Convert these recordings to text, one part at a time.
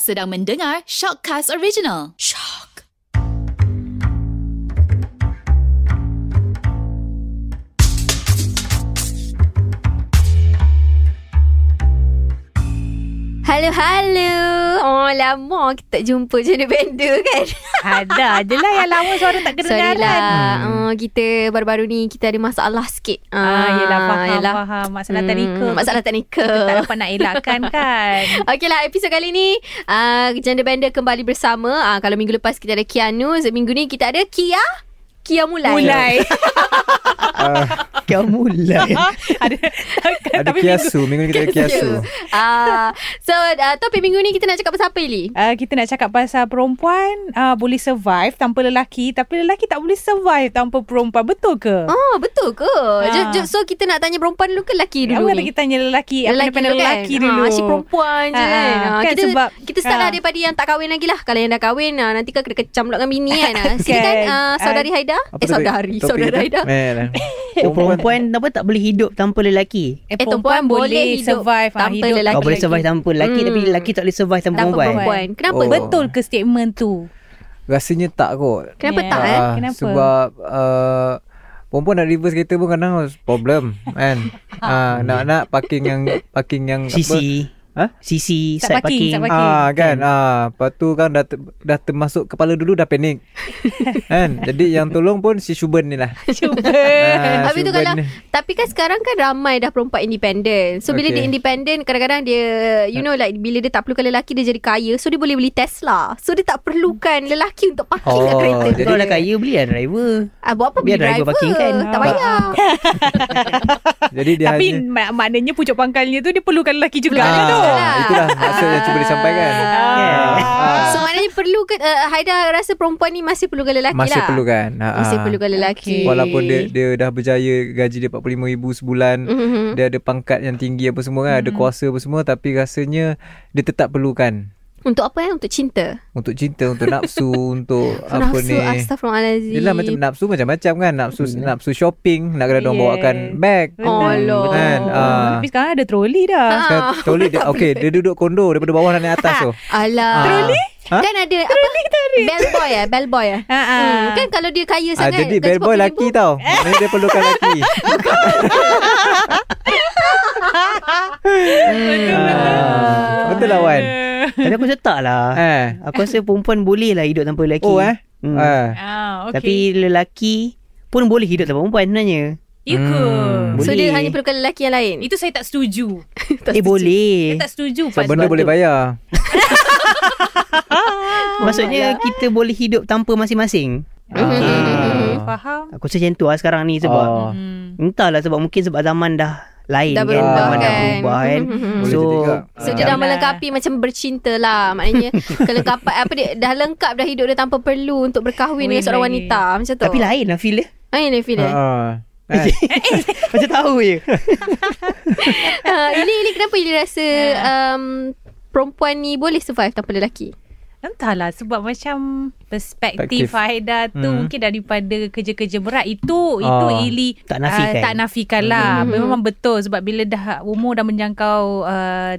sedang mendengar Shockcast Original. Shock. Halo, halo. Oh, lama kita tak jumpa macam ni benda kan? Ada je lah yang lama suara tak kena Sorry lah. Hmm. Uh, kita baru-baru ni kita ada masalah sikit. Uh, ah, yelah, faham, ah, yelah. faham. Masalah hmm, teknikal. Masalah teknikal. Kita tak dapat nak elakkan kan? Okey lah, episod kali ni. Uh, gender benda kembali bersama. Uh, kalau minggu lepas kita ada Kianu. Minggu ni kita ada Kia. Kia mulai. Mulai. Kau mulai Ada Ada kiasu Minggu ni kita ada kiasu ah, So uh, topik minggu ni Kita nak cakap pasal apa Ili? Uh, ah, kita nak cakap pasal Perempuan uh, Boleh survive Tanpa lelaki Tapi lelaki tak boleh survive Tanpa perempuan Betul ke? Oh, betul ke? Uh. J- so kita nak tanya Perempuan dulu ke lelaki dulu ya, ni? Kita tanya lelaki Lelaki, apa kan? lelaki, lelaki kan? dulu ha, Asyik perempuan je uh, kan, kan? Kita, sebab, kita start lah uh. Daripada yang tak kahwin lagi lah Kalau yang dah kahwin uh, Nanti kau kena kecam pula Dengan bini kan Sini kan uh, Saudari Haida Eh saudari Saudari Haida Eh, perempuan, perempuan apa tak boleh hidup tanpa lelaki. Eh, perempuan, boleh hidup survive ah, tanpa hidup. lelaki. Oh, boleh survive tanpa lelaki hmm. tapi lelaki tak boleh survive tanpa, tanpa perempuan. perempuan. Kenapa oh. betul ke statement tu? Rasanya tak kot. Kenapa yeah. tak eh? Ah, kenapa? sebab uh, Perempuan nak reverse kereta pun kadang problem kan. ah, nak nak parking yang parking yang CC. Ha? sisi Start side parking, parking. Start parking. Ha, kan ha, Lepas tu kan dah, ter, dah termasuk kepala dulu Dah panik Kan Jadi yang tolong pun Si Shuban ni lah Shuban ha, ah, Habis Shuban kalau Tapi kan sekarang kan Ramai dah perempuan independent So bila okay. dia independent Kadang-kadang dia You know like Bila dia tak perlukan lelaki Dia jadi kaya So dia boleh beli Tesla So dia tak perlukan Lelaki untuk parking oh, kat kereta Kalau dah kaya Beli kan driver ha, Buat apa beli driver, driver parking, kan? Tak payah jadi dia Tapi hanya... mak- maknanya Pucuk pangkalnya tu Dia perlukan lelaki juga ha. kan, lah. Itulah maksudnya cuba disampaikan. Okay. Ah. so maknanya perlu ke uh, eh, Haida rasa perempuan ni masih perlukan lelaki masih lah. Masih perlukan. Ha, ha. Masih perlukan lelaki. Okay. Walaupun dia dia dah berjaya gaji dia 45000 sebulan, mm-hmm. dia ada pangkat yang tinggi apa semua kan, mm-hmm. ada kuasa apa semua tapi rasanya dia tetap perlukan. Untuk apa eh? Untuk cinta. Untuk cinta, untuk nafsu, untuk apa nafsu, ni. Nafsu astagfirullahalazim. Yelah macam nafsu macam-macam kan. Nafsu hmm. nafsu shopping, nak kena yeah. dong bawakan bag. Oh lor. Kan? Uh. Tapi sekarang ada troli dah. Ha. Sekarang, troli dia, okay, dia duduk kondo daripada bawah naik atas tu. Alah. Uh. Troli? Ha? Kan ada Trolli apa? Tarik. Bellboy eh, bellboy eh. Ha -ha. Hmm. Kan kalau dia kaya sangat. Ah jadi bellboy laki tau. Maksudnya dia perlukan laki. Betul lah Wan. Tapi aku rasa tak lah eh. Aku rasa perempuan boleh lah hidup tanpa lelaki Oh eh, hmm. Eh. Ah, okay. Tapi lelaki pun boleh hidup tanpa perempuan sebenarnya You ya hmm, So dia hanya perlukan lelaki yang lain Itu saya tak setuju tak Eh setuju. boleh Saya tak setuju Sebab benda boleh bayar Maksudnya kita boleh hidup tanpa masing-masing ah. Okay. Faham Aku macam tu lah sekarang ni sebab oh. Ah. Hmm. Entahlah sebab mungkin sebab zaman dah lain dah berubah kan, kan. Dah berubah, kan? so juga. so dia dah melengkapi macam bercinta lah maknanya kelengkapan apa dia dah lengkap dah hidup dia tanpa perlu untuk berkahwin dengan seorang wanita macam tu tapi lain lah feel dia lain lah feel dia ha, ha. Eh, eh. macam tahu je uh, ini kenapa dia rasa ha. um, perempuan ni boleh survive tanpa lelaki Entahlah sebab macam perspektif Haida tu hmm. mungkin daripada kerja-kerja berat itu oh, itu Ili tak nafikan. Uh, tak nafikan lah. Hmm, hmm, hmm. Memang betul sebab bila dah umur dah menjangkau ah,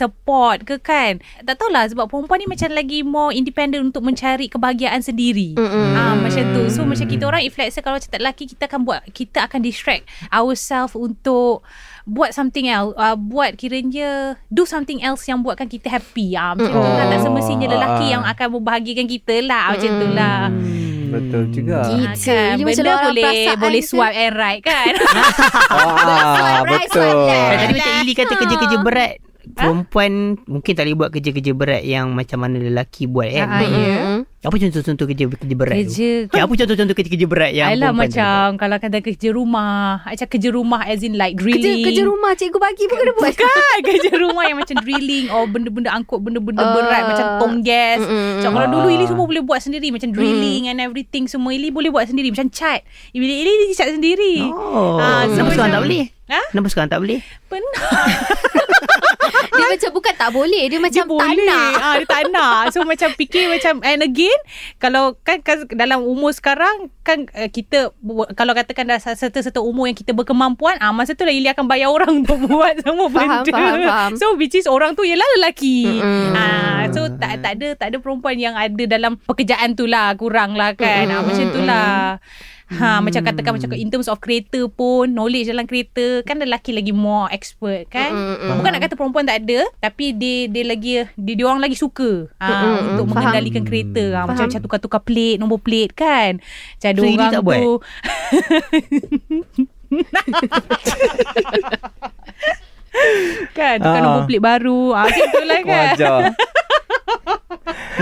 support ke kan Tak tahulah Sebab perempuan ni macam lagi More independent Untuk mencari kebahagiaan sendiri mm-hmm. ha, Macam tu So macam kita orang If like Kalau macam tak lelaki Kita akan buat Kita akan distract ourselves untuk Buat something else uh, Buat kiranya Do something else Yang buatkan kita happy ha, Macam oh. tu kan Tak semestinya lelaki ah. Yang akan membahagiakan kita lah mm-hmm. Macam tu lah mm. Betul juga Gitu kan, Benda boleh Boleh swipe and right kan ah, Betul Tadi macam Ili kata Kerja-kerja berat perempuan ha? mungkin tak boleh buat kerja-kerja berat yang macam mana lelaki buat kan. Ha, ya. Apa contoh-contoh kerja kerja berat kerja, tu? Kerja. Apa contoh-contoh kerja kerja berat yang Alah macam kalau kata kerja rumah, macam kerja rumah as in like drilling. Kerja, kerja rumah cikgu bagi pun kena buat. Bukan kerja rumah yang macam drilling or benda-benda angkut benda-benda uh, berat macam tong gas. Mm, mm, macam uh, kalau mm. dulu Ili semua boleh buat sendiri macam drilling and everything semua Ili boleh buat sendiri macam cat. Ili Ili ni cat sendiri. Oh. Uh, so kenapa sekarang tak boleh? Ha? Kenapa sekarang tak boleh? Penuh. Dia macam bukan tak boleh Dia macam dia tak boleh. nak ha, Dia tak nak So macam fikir macam And again Kalau kan, kan Dalam umur sekarang Kan eh, kita Kalau katakan dah Serta-serta umur yang kita berkemampuan ah ha, Masa tu lah Ilya akan bayar orang Untuk buat semua faham, benda faham, faham. So which is orang tu Ialah lelaki ha, So tak, tak ada Tak ada perempuan yang ada Dalam pekerjaan tu lah Kurang lah kan ha, Macam tu lah Ha macam hmm. katakan macam in terms of kereta pun knowledge dalam kereta kan lelaki lagi more expert kan. Mm-mm. Bukan nak kata perempuan tak ada tapi dia dia lagi dia, dia orang lagi suka ha, mm, mm, mm. untuk Faham. mengendalikan kereta ha, macam macam tukar-tukar plate nombor plate kan. Macam ada so orang tu. kan tukar uh. nombor plate baru. Ah ha, macam itulah kan.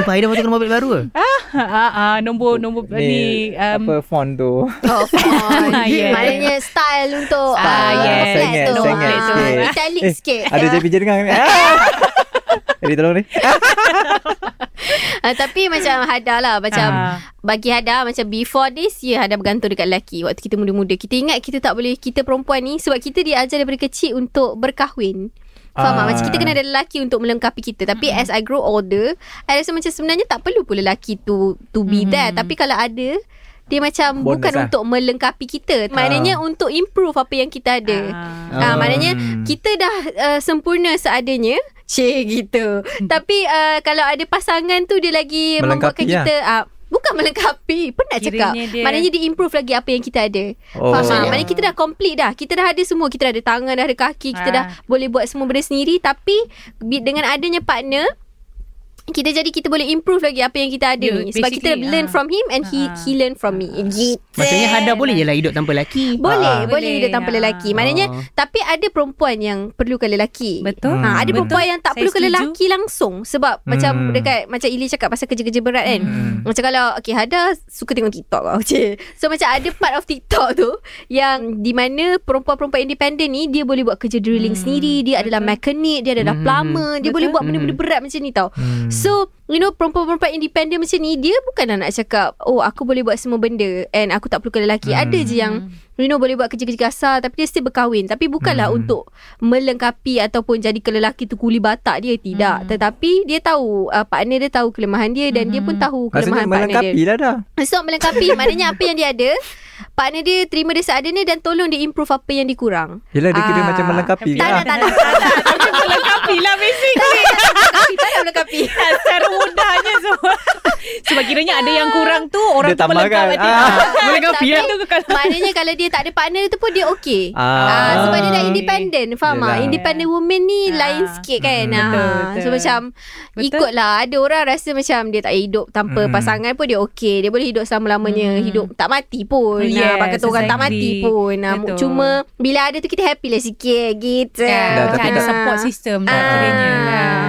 Lepas Aida masukkan nombor bilik baru ke? Ah, ah, ah, nombor nombor ni, ni um, apa font tu? Oh, font. yeah. Maknanya style untuk style. Uh, yeah. Sengit, tu. sengit ah, sikit. Ah. eh, sikit. Ada JP je dengar ni. Jadi tolong ni. Uh, tapi macam Hada lah Macam uh. Bagi Hada Macam before this Ya Hada bergantung dekat lelaki Waktu kita muda-muda Kita ingat kita tak boleh Kita perempuan ni Sebab kita diajar daripada kecil Untuk berkahwin Faham uh, Macam kita kena ah. ada lelaki Untuk melengkapi kita Tapi uh, as I grow older I rasa macam sebenarnya Tak perlu pun lelaki tu To be uh, there Tapi kalau ada dia macam Bonus bukan lah. untuk melengkapi kita. Maknanya ah. untuk improve apa yang kita ada. Uh. Uh, maknanya kita dah uh, sempurna seadanya. Cik gitu. Tapi uh, kalau ada pasangan tu dia lagi melengkapi membuatkan ya. kita... Uh, Bukan melengkapi Pernah Kiranya cakap dia... Maknanya dia improve lagi Apa yang kita ada oh. Faham tak? Ya. Maknanya kita dah complete dah Kita dah ada semua Kita dah ada tangan Dah ada kaki Kita ha. dah boleh buat semua benda sendiri Tapi Dengan adanya partner kita jadi kita boleh improve lagi apa yang kita ada yeah, ni sebab kita learn uh, from him and uh, he ah. he learn from me ah. gitu maksudnya hada boleh jelah hidup tanpa lelaki boleh uh, boleh hidup tanpa uh, lelaki maknanya uh, tapi ada perempuan yang perlu perlukan lelaki betul ha, ada hmm, perempuan yang tak perlu setuju. lelaki langsung sebab hmm. macam dekat macam Ili cakap pasal kerja-kerja berat kan hmm. macam kalau okay hada suka tengok TikTok lah okay. so macam ada part of TikTok tu yang di mana perempuan-perempuan independent ni dia boleh buat kerja drilling hmm. sendiri dia adalah mekanik dia adalah hmm. plumber dia betul. boleh buat benda-benda hmm. berat macam ni tau hmm. So you know perempuan-perempuan independent macam ni dia bukan nak cakap oh aku boleh buat semua benda and aku tak perlukan lelaki hmm. ada je yang you know boleh buat kerja-kerja kasar tapi dia still berkahwin tapi bukanlah hmm. untuk melengkapi ataupun jadi lelaki tu kuli batak dia tidak hmm. tetapi dia tahu uh, partner dia tahu kelemahan dia dan hmm. dia pun tahu kelemahan Maksudnya partner dia maksudnya melengkapi dah dah so melengkapi maknanya apa yang dia ada partner dia terima dia seadanya dan tolong dia improve apa yang dikurang yelah dia uh, macam melengkapi tak nak tak nak tak nak melengkapi lah basically tak nak melengkapi tak nak melengkapi it. semua. Sebab kiranya ada yang kurang tu orang dia tu melengkap kan. Ah. Tapi, maknanya kalau dia tak ada partner tu pun dia okay Ah. ah. sebab dia dah independent. Faham tak? Independent woman ni ah. lain sikit kan. Betul, hmm. ah. betul. So macam betul. ikutlah. Ada orang rasa macam dia tak hidup tanpa hmm. pasangan pun dia okay Dia boleh hidup selama-lamanya. Hmm. Hidup tak mati pun. Ya. Yeah, Bahkan orang tak mati pun. Ah. Cuma bila ada tu kita happy lah sikit. Gitu. Yeah, kan? ada support system. Ah.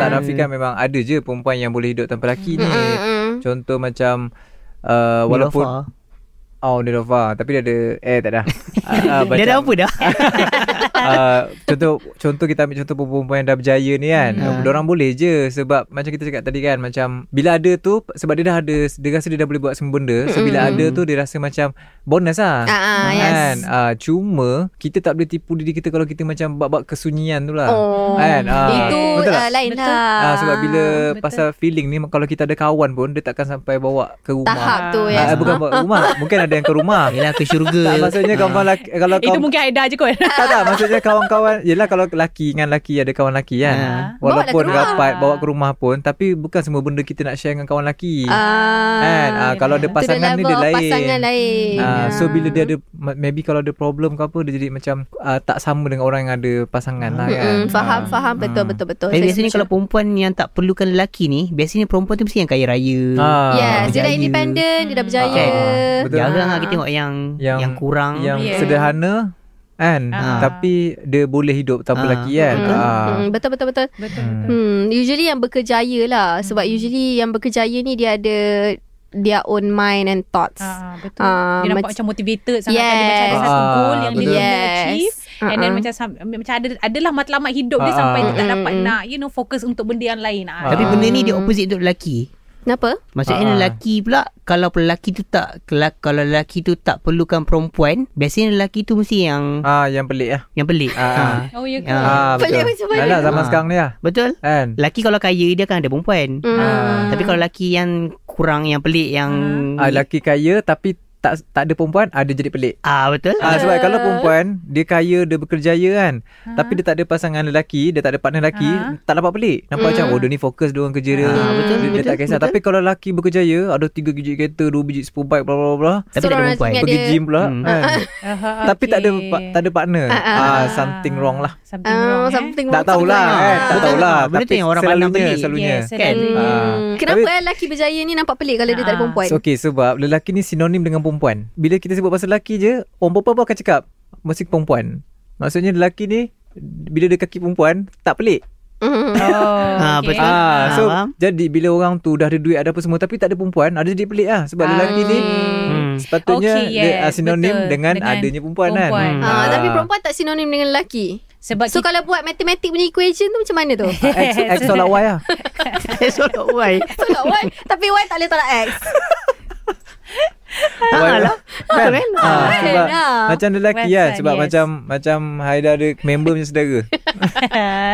Tak, ah. Rafi kan memang ada je perempuan yang boleh hidup tanpa lelaki ni. Mm-hmm. Contoh macam uh, walaupun Nilofa. Oh Nilofa Tapi dia ada Eh tak dah uh, uh, Dia dah apa dah Ah, contoh contoh kita ambil contoh perempuan yang dah berjaya ni kan. Hmm. Orang boleh je sebab macam kita cakap tadi kan macam bila ada tu sebab dia dah ada dia rasa dia dah boleh buat semua benda. So bila hmm. ada tu dia rasa macam bonus lah. Uh, uh, kan. Yes. Uh, cuma kita tak boleh tipu diri kita kalau kita macam bab-bab kesunyian tu lah. Oh. Kan. Uh, itu lah. lain lah. Uh, sebab bila betul. pasal feeling ni kalau kita ada kawan pun dia takkan sampai bawa ke rumah. Tahap tu ya. Uh, Bukan bawa ke rumah. Mungkin ada yang ke rumah. Ini ke syurga. Tak, maksudnya kau kalau kau Itu mungkin Aida je kot. Tak tak maksudnya macam kawan-kawan Yelah kalau lelaki dengan lelaki Ada kawan lelaki kan ha. Walaupun bawa lah rapat Bawa ke rumah pun Tapi bukan semua benda Kita nak share dengan kawan lelaki uh, kan? uh, Kalau ada pasangan ni Dia lain, lain. Uh, So ya. bila dia ada Maybe kalau ada problem ke apa Dia jadi macam uh, Tak sama dengan orang yang ada pasangan lah kan Faham-faham uh, faham. Betul, uh. betul betul betul Biasanya kalau perempuan Yang tak perlukan lelaki ni Biasanya perempuan tu Mesti yang kaya raya uh, Yes Dia dah independent Dia dah berjaya uh, Betul Jarang lah kita tengok yang Yang, yang kurang Yang yeah. sederhana kan ha. tapi dia boleh hidup tanpa ha. lelaki kan hmm. Hmm. Hmm. betul betul betul betul, hmm. betul. Hmm. usually yang berkejaya lah sebab hmm. usually yang berkejaya ni dia ada dia own mind and thoughts. Ah betul. Uh, dia nampak macam motivated sangat yes. Kan? dia macam ada satu goal yang betul. dia nak yes. achieve uh-uh. and then macam macam ada adalah matlamat hidup uh-uh. dia sampai uh-uh. tak dapat uh-uh. nak you know fokus untuk benda yang lain. Uh-uh. Tapi benda ni dia hmm. opposite untuk lelaki. Kenapa? Maksudnya uh-huh. lelaki pula kalau lelaki tu tak kalau lelaki tu tak perlukan perempuan, biasanya lelaki tu mesti yang ah uh, yang pelik ya, Yang pelik. Uh-huh. Oh ya ke? Uh, pelik macam mana? Dah zaman sekarang ni lah. Betul. And. Lelaki kalau kaya dia akan ada perempuan. Mm. Uh. Tapi kalau lelaki yang kurang yang pelik yang uh. Uh, lelaki kaya tapi tak tak ada perempuan ada jadi pelik. Ah betul. Ah sebab yeah. kalau perempuan dia kaya dia bekerja kan. uh Tapi dia tak ada pasangan lelaki, dia tak ada partner lelaki, uh tak dapat pelik. Nampak uh macam oh dia ni fokus dia orang kerja dia. uh Betul, dia, betul, dia tak kisah. Betul. Tapi kalau lelaki berkerjaya, ada tiga biji kereta, dua biji sepuluh bike bla bla bla. Tapi so, tak ada perempuan pergi dia... gym pula. Uh-huh. Kan. Uh-huh. Ah, okay. Tapi tak ada tak ada partner. Uh-huh. Ah something wrong lah. Something wrong. Eh? Tak tahulah kan. Tak tahulah. Tapi orang pandang dia selalunya. Kan. Kenapa lelaki berjaya ni nampak pelik kalau dia tak ada perempuan? Okay sebab lelaki ni sinonim dengan perempuan. Bila kita sebut pasal lelaki je, orang perempuan pun akan cakap mesti perempuan. Maksudnya lelaki ni bila dia kaki perempuan tak pelik. Mm-hmm. Oh, ah, okay. ha, betul. Ah, ah. so ha, jadi bila orang tu dah ada duit ada apa semua tapi tak ada perempuan, ada jadi pelik lah sebab um, lelaki ni ah. hmm. sepatutnya okay, yes, dia uh, sinonim betul. Dengan, dengan adanya perempuan, kan. perempuan. kan. Hmm. Ha, ha. tapi perempuan tak sinonim dengan lelaki. Sebab so kalau buat matematik punya equation tu macam mana tu? X, X tolak Y lah. X tolak Y. tolak Y. Tapi Y tak boleh tolak X. Alah. Kan? Oh, ha, sebab nah. Macam lelaki kan Sebab yes. macam Macam Haida ada Member punya saudara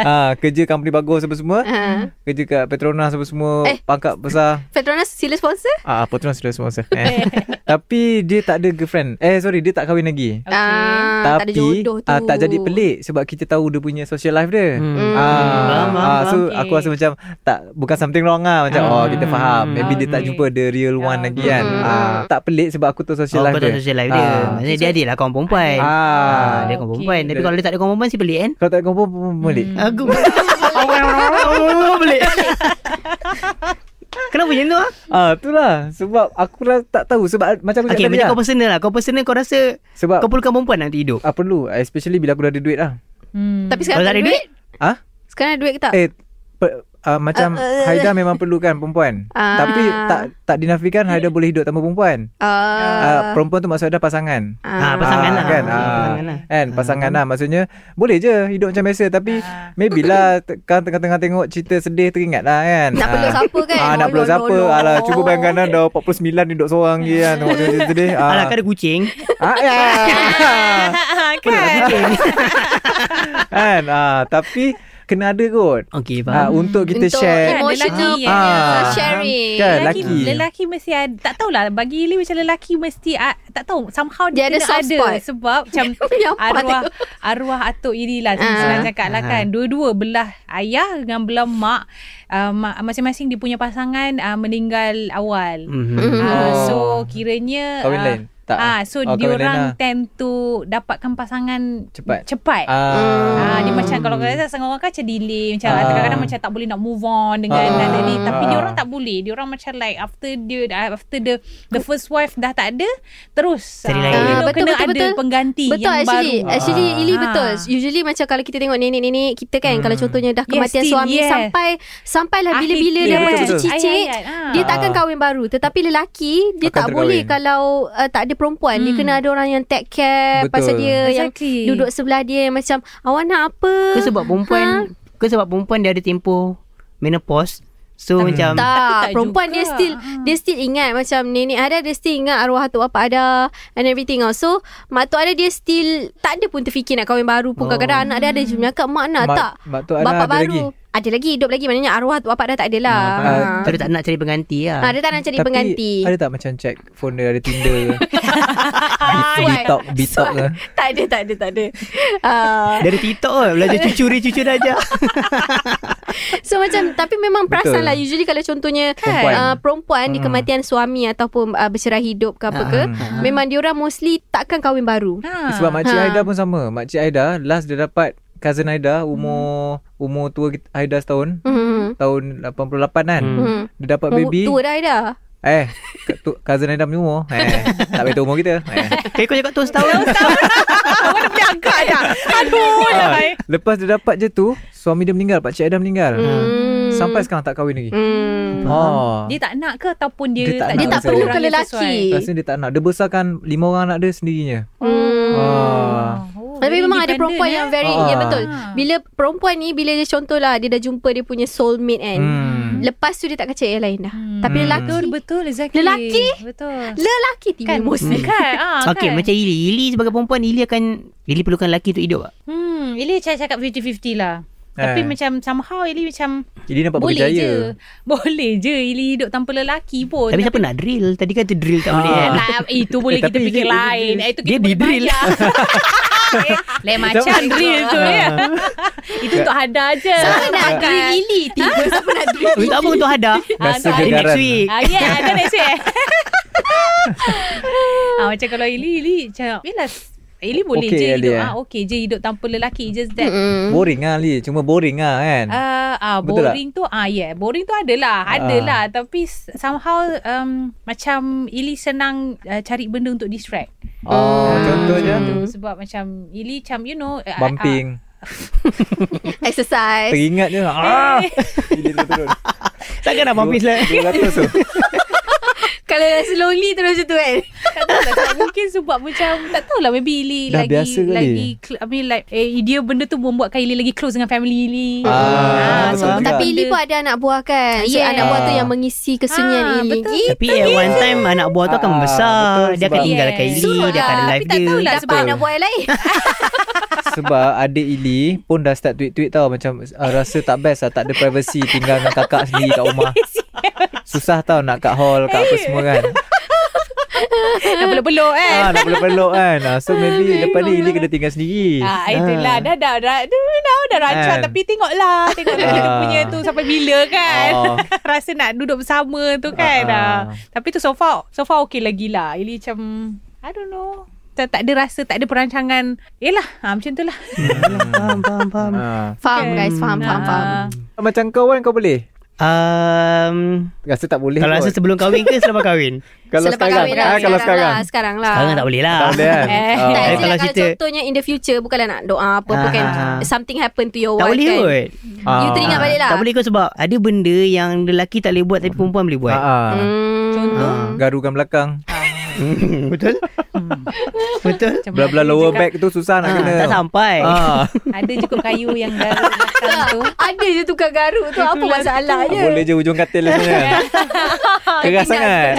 ha, Kerja company bagus Apa semua uh Kerja kat Petronas Apa semua eh, Pangkat besar Petronas sila sponsor Ah, ha, Petronas sila sponsor eh. Tapi Dia tak ada girlfriend Eh sorry Dia tak kahwin lagi okay. Tapi, ah, Tak ada ha, Tak jadi pelik Sebab kita tahu Dia punya social life dia hmm. ha, ha, So okay. aku rasa macam tak Bukan something wrong lah Macam hmm. oh kita faham Maybe okay. dia tak hmm. jumpa The real one okay. lagi kan hmm. ha, Tak pelik sebab aku tu social oh, life dia. social life dia. Ah. Maksudnya dia ada lah kawan perempuan. Ah. ah. dia kawan okay. perempuan. Tapi kalau dia tak ada kawan perempuan, si pelik kan? Kalau tak ada kawan perempuan, hmm. pelik. Aku pelik. Kenapa macam tu ah? Ah, itulah sebab aku dah tak tahu sebab macam aku okay, cakap macam lah. kau personal lah. Kau personal kau rasa sebab kau perlukan perempuan nanti hidup. Ah, perlu, especially bila aku dah ada duit lah. Hmm. Tapi sekarang ada duit? Ha? Sekarang ada duit ke tak? Eh, uh, macam uh, ah, uh, ah, Haida memang perlukan perempuan. Uh, Tapi tak tak dinafikan Haida boleh hidup tanpa perempuan. Uh, uh, perempuan tu maksudnya ada pasangan. Uh, uh, pasangan uh, Kan? Uh, pasangan, uh, lah. And, pasangan uh. lah. Maksudnya boleh je hidup macam biasa. Tapi uh. maybe lah kan tengah-tengah tengok cerita sedih teringat lah kan. Nak uh. peluk siapa kan? Uh, nak oh, peluk siapa? Alah, cukup bayangkan lah dah 49 hidup seorang je kan. Tengok Alah, kan ada kucing. Ah, ya. Kan? Lah kan? Tapi kena ada kot. Okey, ah, faham. Uh, untuk kita untuk share. Ah, kan, lelaki, lelaki sharing. Kan, lelaki, hmm. lelaki mesti ada. Tak tahulah, bagi Lily macam lelaki mesti, uh, tak tahu, somehow dia, dia ada. ada sebab macam arwah, arwah atuk ini lah. Uh. Ah. cakap lah kan. Dua-dua belah ayah dengan belah mak. Uh, masing-masing dia punya pasangan uh, meninggal awal. Mm-hmm. Uh, so, oh. kiranya... Uh, tak. Ah, so oh, dia orang tend to dapatkan pasangan cepat. Cepat. Ah, ah dia macam kalau kata sangat orang kan macam delay macam ah. kadang-kadang macam tak boleh nak move on dengan ah. ni tapi ah. dia orang tak boleh. Dia orang macam like after dia after the the first wife dah tak ada terus Cari ah, lain. Ah, betul, kena betul, ada betul. pengganti betul, yang actually, baru. Betul actually. Actually ah. betul. Usually macam kalau kita tengok nenek-nenek kita kan hmm. kalau contohnya dah kematian yes, suami yes. sampai lah bila-bila dia macam cicit ah. dia takkan kahwin baru tetapi lelaki dia tak boleh kalau eh, tak ada dia perempuan hmm. Dia kena ada orang yang take care Betul. Pasal dia exactly. Yang duduk sebelah dia Macam awak nak apa Ke sebab perempuan ha? Ke sebab perempuan dia ada tempoh Menopause So tak, macam tak, tak perempuan juga. dia still ha. dia still ingat macam nenek ada dia still ingat arwah atuk bapa ada and everything else. So mak tu ada dia still tak ada pun terfikir nak kahwin baru pun oh. kadang-kadang anak dia ada cakap mak nak mak, tak. bapa baru. Lagi ada lagi hidup lagi maknanya arwah tu bapak dah tak ada lah. Ha, ha. Tak, dia ah. tak nak cari pengganti lah. Ha, dia tak nak cari Tapi, pengganti. Ada tak macam check phone dia ada Tinder? Bitok, bitok lah. Tak ada, tak ada, tak ada. Uh, dia ada TikTok lah. Belajar cucuri, cucuri aja. So macam Tapi memang perasan lah Usually kalau contohnya Perempuan, uh, perempuan Di hmm. kematian suami Ataupun uh, bercerai hidup ke apa ke hmm. Memang orang mostly Takkan kahwin baru hmm. Sebab makcik hmm. Aida pun sama Makcik Aida Last dia dapat cousin Aida umur hmm. umur tua Aida setahun. Hmm. Tahun 88 kan. Hmm. hmm. Dia dapat baby. Umur tua dah Aida. Eh, tu, cousin Aida punya umur. Eh, tak betul umur kita. Eh. Kau cakap tu setahun. Kau dah boleh angkat dah. Aduh. Uh, dah, lepas dia dapat je tu, suami dia meninggal. Pakcik Aida meninggal. Hmm. hmm. Sampai sekarang tak kahwin lagi. Hmm. Oh. Dia tak nak ke ataupun dia, dia tak, dia tak perlu ke lelaki? Rasanya dia tak nak. Dia besarkan lima orang anak dia sendirinya. Hmm. Ah. Oh, Tapi memang ada perempuan eh? yang very ah. Ya yeah, betul ah. Bila perempuan ni Bila dia contoh lah, Dia dah jumpa dia punya soulmate kan hmm. Lepas tu dia tak kacau yang lain dah hmm. Tapi lelaki Betul, betul exactly. Lelaki Betul Lelaki tiba kan, emosi hmm. kan, ah, Okay kan. macam Ili Ili sebagai perempuan Ili akan Ili perlukan lelaki tu hidup tak? Hmm, Ili cakap 50-50 lah tapi eh. macam somehow Ili macam Ili nampak boleh berjaya. je. Boleh je Ili hidup tanpa lelaki pun. Tapi, siapa nak drill? Tadi kata drill tak boleh ah. kan. Tak, eh, itu boleh eh, kita fikir lain. Eh, itu kita Dia drill. Eh, lain macam Sama drill tu ya. Ah. Itu untuk Hada je Siapa nak drill Ili Tiba ha? Siapa nak drill Untuk apa untuk Hada Rasa ha, gegaran Next week ah, Yeah Ada next week ah, Macam kalau Lily Lily macam Bila Eli eh, boleh okay, je Ellie, hidup eh. ha, ah, Okay je hidup tanpa lelaki Just that mm Boring lah Eli Cuma boring lah kan uh, uh, Betul Boring tak? tu ah uh, yeah. Boring tu adalah Adalah uh. Tapi somehow um, Macam Eli senang uh, Cari benda untuk distract Oh uh, contohnya contoh, Sebab macam Eli macam you know Bumping uh, Exercise Teringat je Ah Eli turun Takkan nak bumping selain 200 tu Kalau rasa lonely terus macam tu kan lah, Mungkin sebab macam Tak tahu lah. maybe Ili Dah lagi, biasa lagi. Lagi, I mean like eh, Dia benda tu membuatkan Ili lagi close dengan family Ili ah, ha, ah, so Tapi Ili pun ada anak buah kan so, yeah. Anak buah tu yang mengisi kesunyian ah, Ili betul. Gitu, Tapi at one time Anak buah tu akan membesar ah, betul, Dia akan tinggal yeah. Ili so, Dia akan ada ah, life dia Tapi tak tahulah dia. sebab anak buah yang lain Sebab adik Ili pun dah start tweet-tweet tau Macam uh, rasa tak best lah Tak ada privacy tinggal dengan kakak sendiri kat rumah Susah tau nak kat hall Kat apa semua kan Nak peluk-peluk kan ah, Nak peluk-peluk kan ah, So maybe Bingung Lepas ni ya Ili kena tinggal sendiri ah, ah. Itulah ah. Dah dah dah Dah, dah, dah rancang And. Tapi tengoklah Tengok ah. dia punya tu Sampai bila kan oh. Rasa nak duduk bersama tu kan ah, ah. Ah. Tapi tu so far So far okay lagi lah Ili macam I don't know tak, tak ada rasa Tak ada perancangan Yelah ha, Macam tu lah hmm. Faham Faham, faham. Ah. guys Faham, ah. faham, faham. Macam kau kan kau boleh Um, rasa tak boleh Kalau kot. rasa sebelum kahwin ke Selepas kahwin Kalau selepas sekarang, kahwin lah, ah, kalau sekarang, sekarang lah, sekarang lah Sekarang tak boleh lah Tak boleh kan eh, oh. tak, eh, Kalau, kalau kita... contohnya In the future Bukanlah nak doa apa ah. Bukan something happen to your tak wife Tak boleh kan. ah. You teringat ah. balik lah Tak boleh kot sebab Ada benda yang Lelaki tak boleh buat Tapi perempuan boleh buat ah. ah. Hmm. Ah. Contoh ah. Garukan belakang ah. Betul? Hmm. Betul? Belah-belah lower cakap, back tu susah nak ha, kena. Tak sampai. Ha. Ada cukup kayu yang garu tu. Ada je tukar garu tu. Apa masalahnya? Boleh je ujung katil lah sebenarnya. Keras sangat.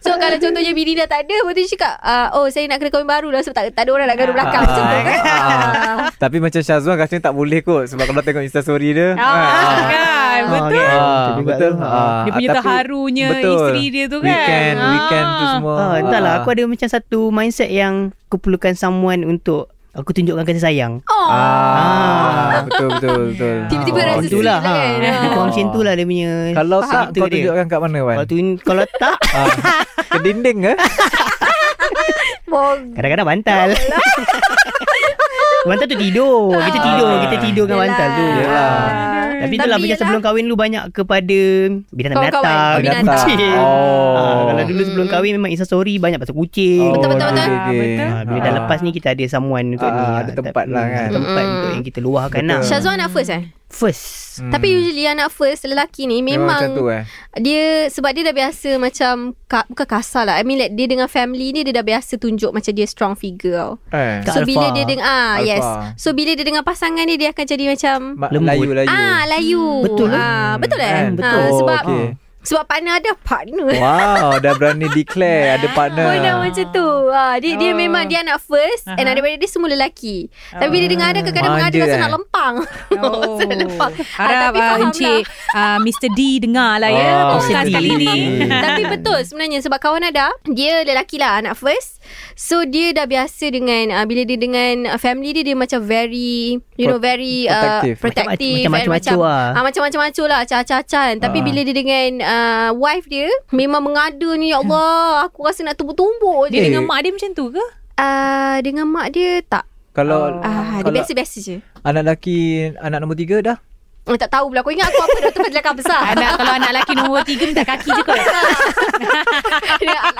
So kalau contohnya bini dah tak ada, betul cakap, uh, oh saya nak kena kawin baru lah sebab tak, tak ada orang nak garuk ha. belakang. Contoh, kan? Tapi macam Syazwan rasanya tak boleh kot sebab kalau tengok instastory dia. Ha. Ha. Ha. Ah, kan ah, Betul okay. Betul ah, Dia punya tapi, terharunya betul. Isteri dia tu kan Weekend ah. Weekend tu semua ah, Entahlah Aku ada macam satu mindset yang Aku perlukan someone untuk Aku tunjukkan kasih sayang oh. ah. Betul betul betul. Tiba-tiba oh, rasa sedih lah kan ha. oh. Macam tu lah dia punya Kalau tak kau dia. tunjukkan kat mana Wan? Kalau, tu, kalau tak Ke dinding ke? Kadang-kadang bantal Bantal tu tidur Kita tidur Kita tidur dengan bantal tu Yelah tapi, Tapi itulah macam sebelum kahwin lu banyak kepada binatang-binatang. Binatang. Binatang. Oh. Ah, kalau dulu sebelum kahwin memang Insta sorry banyak pasal kucing. Oh, betul betul betul. Okay. Ah, ah, bila dah ah. lepas ni kita ada someone untuk ah, ni. Ada ah, tempat lah kan. Tempat mm. untuk yang kita luahkan lah. betul. Syazwan nak first eh? First. Hmm. Tapi usually anak first lelaki ni memang, memang tu, eh? dia sebab dia dah biasa macam ka, bukan kasar lah. I mean like dia dengan family ni dia dah biasa tunjuk macam dia strong figure. Eh. So Alpha. bila dia dengan ah Alpha. yes. So bila dia dengan pasangan ni dia akan jadi macam Layu, layu. Ah layu. Betul. Ah betul eh? Kan? Hmm, betul. Ah, sebab sebab partner ada partner. Wow, dah berani declare ada partner. Oh, dah macam tu. Ha, dia, oh. dia memang dia nak first uh-huh. and daripada dia semua lelaki. Oh. Tapi dia dengar ada kadang-kadang mengada rasa eh. nak lempang. Oh. rasa lempang. Ah, Harap ha, tapi uh, Encik lah. uh, Mr. D dengar lah oh, ya. Oh, Mr. D. Kali ni. tapi betul sebenarnya sebab kawan ada, dia lelaki lah anak first. So dia dah biasa dengan uh, Bila dia dengan uh, Family dia Dia macam very You Pro- know very Protective, uh, protective Macam-macam macam, lah. ah, macam, macam, lah uh, Macam-macam lah acah Tapi ah. bila dia dengan uh, Wife dia Memang mengada ni Ya Allah Aku rasa nak tumbuk-tumbuk eh. Dia dengan mak dia macam tu ke? Uh, dengan mak dia Tak kalau, uh, kalau Dia biasa-biasa je Anak lelaki Anak nombor tiga dah Oh, tak tahu pula Kau ingat aku apa Dah tempat jelakar besar anak, Kalau anak lelaki nombor tiga Minta kaki je kot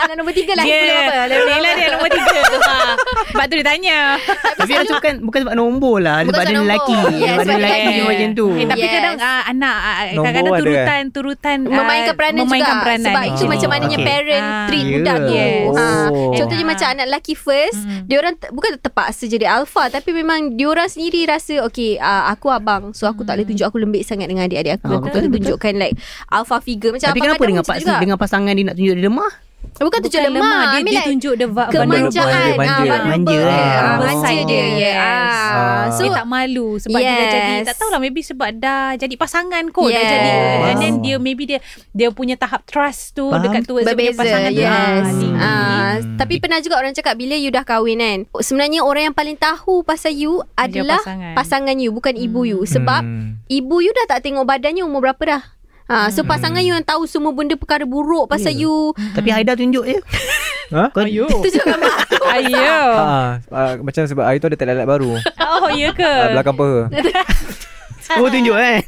Anak nombor tiga lah yeah. Lah apa Lelah dia nombor tiga ha. Sebab tu dia tanya Tapi dia bukan Bukan sebab nombor lah Sebab dia lelaki Sebab dia lelaki macam tu eh, Tapi kadang ah, Anak ah, ah, Kadang-kadang turutan Turutan Memainkan peranan juga Memainkan peranan Sebab itu macam mananya Parent treat ya. budak tu oh. Contohnya macam Anak lelaki first Dia orang Bukan terpaksa jadi alpha Tapi memang Dia orang sendiri rasa Okay Aku abang So aku tak boleh mm. tunjuk aku aku lembik sangat dengan adik-adik aku. Ha, aku tu tunjukkan like alpha figure macam Tapi kenapa dengan pak dengan pasangan dia nak tunjuk dia lemah? Bukan, Bukan tunjuk lemah, lemah. Dia, dia, dia, tunjuk the vibe Kemanjaan Manja Manja Manja dia Yes Ah. so, dia tak malu sebab yes. dia dah jadi tak tahulah maybe sebab dah jadi pasangan kot yes. dah jadi wow. and then dia maybe dia dia punya tahap trust tu Faham? dekat tu sebab pasangan ah, yes. tu yes. Hmm. Uh, hmm. tapi pernah juga orang cakap bila you dah kahwin kan oh, sebenarnya orang yang paling tahu pasal you adalah pasangan. pasangan you bukan hmm. ibu you sebab hmm. ibu you dah tak tengok badannya umur berapa dah Ha, so hmm. pasangan you yang tahu semua benda perkara buruk pasal yeah. you. Hmm. Tapi Haida tunjuk je. Ha? Ayo. Tunjuk Ayo. Ha, uh, macam sebab Haida tu ada telalat baru. Oh, iya ke? Uh, belakang peha. Oh tunjuk eh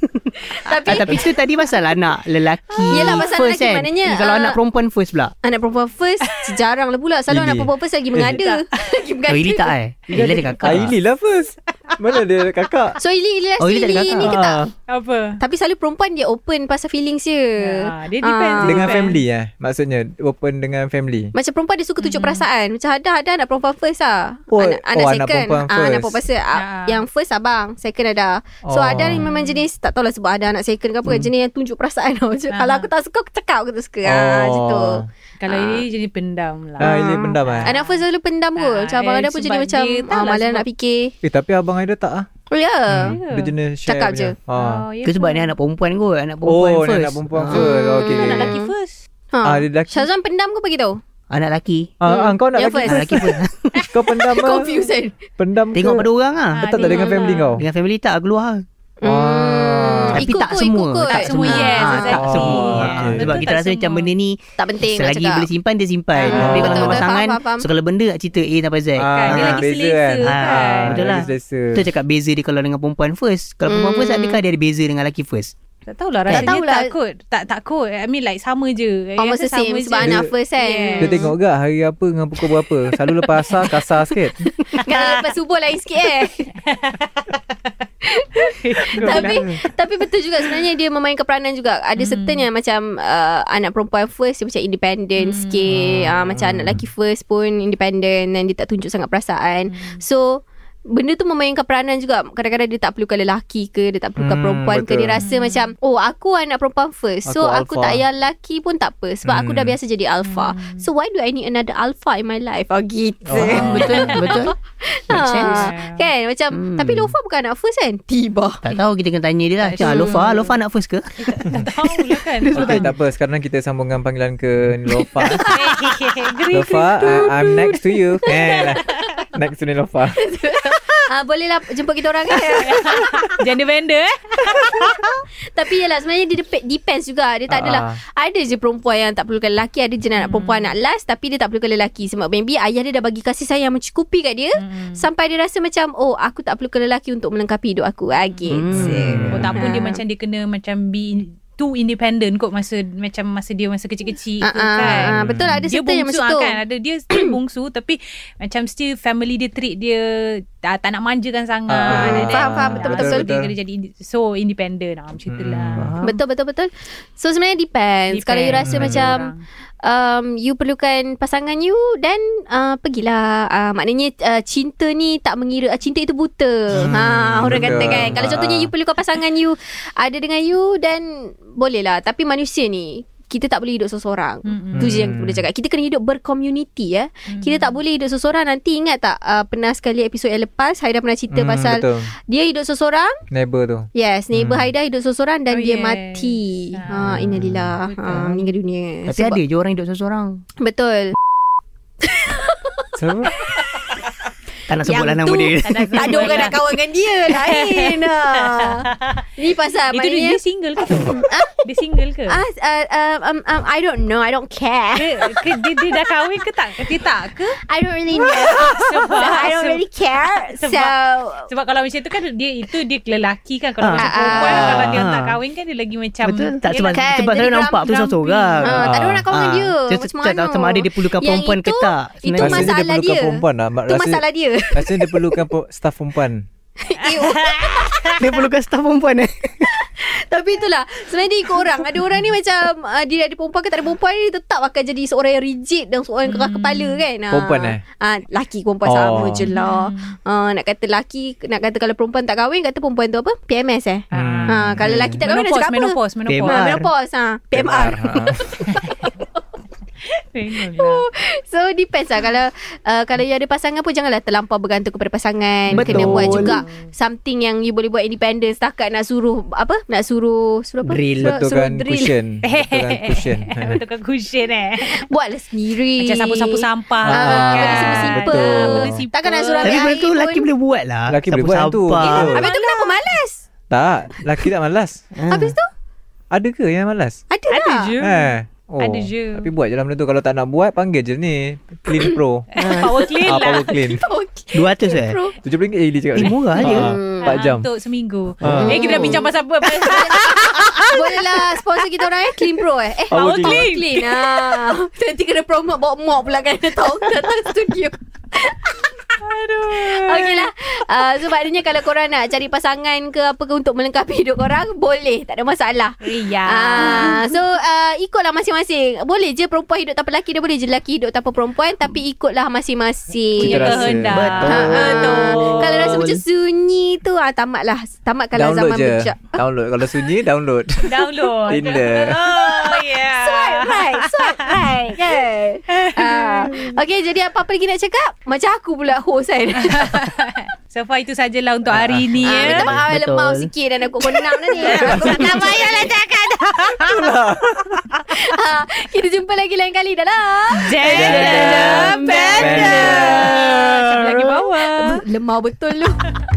Tapi uh, Tapi tu tadi pasal anak lelaki Yelah pasal first, lelaki kan? maknanya Kalau uh, anak perempuan first pula Anak perempuan first sejarang lah pula Selalu anak perempuan first lagi mengada Lagi mengada Oh tak eh Ili dia lah first mana dia kakak? So Ili Ili last oh, Ili, Ili ke tak? Ah. Apa? Tapi selalu perempuan dia open pasal feelings dia. Ah, ya, dia depends. Ah. Dengan family eh. Maksudnya open dengan family. Macam perempuan dia suka tunjuk mm perasaan. Macam ada ada anak perempuan first lah. Oh, anak, oh, anak second. Ah, anak perempuan first. Ah, anak perempuan first. Ya. Yang first abang, second ada. So oh. ada ni memang jenis tak tahulah sebab ada anak second ke apa hmm. jenis yang tunjuk perasaan. Kalau aku tak suka aku cakap aku tak suka. Oh. Ah, macam tu. Kalau ah. ini jadi pendam lah. Ha, ini pendam eh. Anak first selalu pendam ha, kot. Ah, macam abang eh, ada pun jadi macam lah malah nak fikir. Eh tapi abang ada tak ah? Oh ya? Hmm. ya. Dia jenis share Cakap je. Ha. Oh, ya Itu sebab ni anak perempuan kot. Anak oh, perempuan first. Oh, anak perempuan first. Okay. Ha. Anak lelaki first. Ha. Syazwan pendam ke bagi Anak lelaki. Ah, hmm. kau nak lelaki. Lelaki pun. kau pendam ke? Confusion. Eh. Pendam Tengok pada orang ah. Ha, Betul tak dengan family kau? Dengan family tak keluar. Hmm. Ah. Hmm tapi tak semua ah, tak semua ah, tak semua okay. sebab kita rasa macam benda ni tak penting selagi boleh simpan dia simpan ah, tapi kalau pasangan so kalau benda nak cerita A sampai Z ha, dia lagi selesa kan. Kan. betul lah tu cakap beza dia kalau dengan perempuan first kalau perempuan first hmm. adakah dia ada beza dengan lelaki first tak tahulah rasanya tak, tahulah. tak kot. Tak takut. I mean like sama je. Oh, sama same sebab anak first kan. Yeah. Dia tengok gak hari apa dengan pukul berapa. Selalu lepas asar kasar sikit. Kan lepas subuh lain sikit eh. tapi lah. tapi betul juga sebenarnya dia memainkan peranan juga. Ada hmm. certain yang macam uh, anak perempuan first dia macam independent hmm. sikit. Uh, hmm. macam anak lelaki first pun independent dan dia tak tunjuk sangat perasaan. Hmm. So benda tu memainkan peranan juga kadang-kadang dia tak perlukan lelaki ke dia tak perlukan hmm, perempuan betul. ke dia rasa hmm. macam oh aku anak perempuan first so aku, aku tak payah lelaki pun tak apa sebab hmm. aku dah hmm. biasa jadi alpha hmm. so why do I need another alpha in my life oh gitu oh, betul betul Ha, kan macam hmm. Tapi Lofa bukan anak first kan Tiba Tak tahu kita kena tanya dia lah Macam ya, Lofa Lofa anak first ke eh, Tak tahu lah kan Okay tak apa Sekarang kita sambung panggilan ke Lofa Lofa uh, I'm next to you kan? Next to ni Lofa uh, bolehlah jemput kita orang kan. Eh? Jangan vendor eh. Tapi yalah sebenarnya dia dep- depends juga. Dia tak adalah uh-huh. ada je perempuan yang tak perlukan lelaki, ada je nak hmm. perempuan nak last tapi dia tak perlukan lelaki sebab baby ayah dia dah bagi kasih sayang mencukupi kat dia hmm. sampai dia rasa macam oh aku tak perlukan lelaki untuk melengkapi hidup aku. Agit. Ah, hmm. Oh, tak pun uh. dia macam dia kena macam be too independent kot masa macam masa dia masa kecil-kecil uh, uh, kan. Uh, betul lah. ada cerita yang macam lah tu. Kan? Ada dia still bungsu tapi macam still family dia treat dia tak, tak nak manjakan sangat. Uh, dan faham, faham betul betul. betul, betul. betul. jadi so independent ah macam itulah. Hmm, betul betul betul. So sebenarnya depends. depends. Kalau you rasa hmm. macam um, You perlukan pasangan you Dan uh, Pergilah uh, Maknanya uh, Cinta ni tak mengira uh, Cinta itu buta hmm, ha, Orang benda. kata kan Kalau ah. contohnya You perlukan pasangan you Ada dengan you Dan Bolehlah Tapi manusia ni kita tak boleh hidup seseorang. Itu hmm. je yang kita mm. boleh cakap. Kita kena hidup berkomuniti ya. Hmm. Kita tak boleh hidup seseorang. Nanti ingat tak uh, pernah sekali episod yang lepas Haida pernah cerita hmm, pasal betul. dia hidup seseorang? Neighbor tu. Yes, neighbor hmm. Haida hidup seseorang dan oh, dia yes. mati. Ah. Ha innalillah. Ha meninggal dunia. Tapi Sebab ada je orang hidup seseorang. Betul. Sama. Tak nak sebutlah nama dia. Tak ada orang lah. nak kawan dengan dia. Lain. Lah. Ni pasal Itu dia, dia single ke? Ah? Dia single ke? Ah, ah, um, um, um, I don't know. I don't care. Dia, ke, dia, dia dah kahwin ke tak? Dia tak ke? I don't really know. I don't really care. Sebab, sebab kalau macam tu kan dia itu dia lelaki kan. Kalau uh, macam perempuan uh, kalau dia tak kahwin kan dia lagi macam. Betul. Tak, sebab kan, sebab saya nampak tu seorang-seorang. tak ada orang nak kahwin dengan uh, dia. Macam mana? Tak ada dia perlukan perempuan ke tak. Itu lah. masalah dia. Itu masalah dia. Macam dia perlukan staff perempuan. dia perlukan staff perempuan eh. Tapi itulah Sebenarnya dia ikut orang Ada orang ni macam uh, Dia ada perempuan ke tak ada perempuan Dia tetap akan jadi Seorang yang rigid Dan seorang yang keras hmm. kepala kan uh, Perempuan eh uh, ah, Laki perempuan oh. sama je lah uh, Nak kata laki Nak kata kalau perempuan tak kahwin Kata perempuan tu apa PMS eh hmm. uh, Kalau laki tak kahwin menopause, Nak cakap Menopause Menopause, menopause ha. PMR, PMR. Oh, so depends lah Kalau uh, Kalau you ada pasangan pun Janganlah terlampau bergantung Kepada pasangan Betul. Kena buat juga Something yang You boleh buat independent Setakat nak suruh Apa Nak suruh Suruh apa Drill suruh, Betulkan suruh drill. cushion Betulkan cushion Betulkan cushion eh Buatlah sendiri Macam sapu-sapu sampah uh, kan. Betul, Betul. Takkan nak suruh Tapi benda tu Laki boleh buat lah Laki boleh buat tu Habis tu kenapa malas Tak Laki tak malas Habis tu ah. Ada ke yang malas Ada lah Ada je eh. Oh, ada je. Tapi buat je lah benda tu. Kalau tak nak buat, panggil je ni. Clean Pro. Ah, power Clean ah, lah. power Clean. 200 eh? RM70 eh, Ili cakap. Eh, murah je. Ha, jam. Untuk seminggu. Ha. Eh, kita nak bincang pasal apa? Boleh lah sponsor kita orang eh Clean Pro eh Eh Power, power Clean, clean. Ah. Nanti kena promote Bawa mop pula kan Tahu tak studio Aduh. Okeylah. Uh, ah, sebab adanya kalau korang nak cari pasangan ke apa ke untuk melengkapi hidup korang, boleh. Tak ada masalah. Ya. Uh, so, uh, ikutlah masing-masing. Boleh je perempuan hidup tanpa lelaki, dia boleh je lelaki hidup tanpa perempuan. Tapi ikutlah masing-masing. Kita rasa. Betul. Uh, betul. Ha, ha, kalau rasa macam sunyi tu, uh, tamatlah. Tamat kalau download zaman je. Download Kalau sunyi, download. download. Tinder. Oh, yeah. Swipe right. Swipe right. Yeah. Uh, okay, jadi apa-apa lagi nak cakap? Macam aku pula host kan So far itu sajalah untuk hari ini ah, ah, ya. Minta maaf Betul. lemau sikit dan aku kena nak ni. Aku tak payah lah cakap dah. Ah, kita jumpa lagi lain kali dah lah. Gender Bender. Sampai lagi bawah. Lemau betul lu.